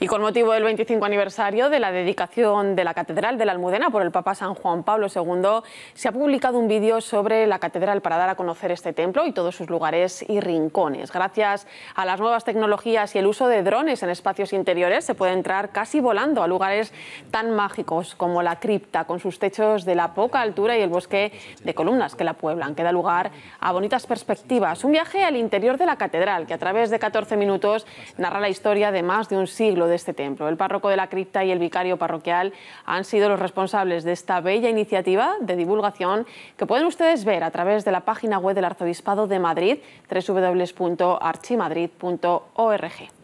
Y con motivo del 25 aniversario de la dedicación de la Catedral de la Almudena por el Papa San Juan Pablo II, se ha publicado un vídeo sobre la catedral para dar a conocer este templo y todos sus lugares y rincones. Gracias a las nuevas tecnologías y el uso de drones en espacios interiores, se puede entrar casi volando a lugares tan mágicos como la cripta, con sus techos de la poca altura y el bosque de columnas que la pueblan, que da lugar a bonitas perspectivas. Un viaje al interior de la catedral, que a través de 14 minutos narra la historia de más de un siglo de este templo. El párroco de la cripta y el vicario parroquial han sido los responsables de esta bella iniciativa de divulgación que pueden ustedes ver a través de la página web del Arzobispado de Madrid, www.archimadrid.org.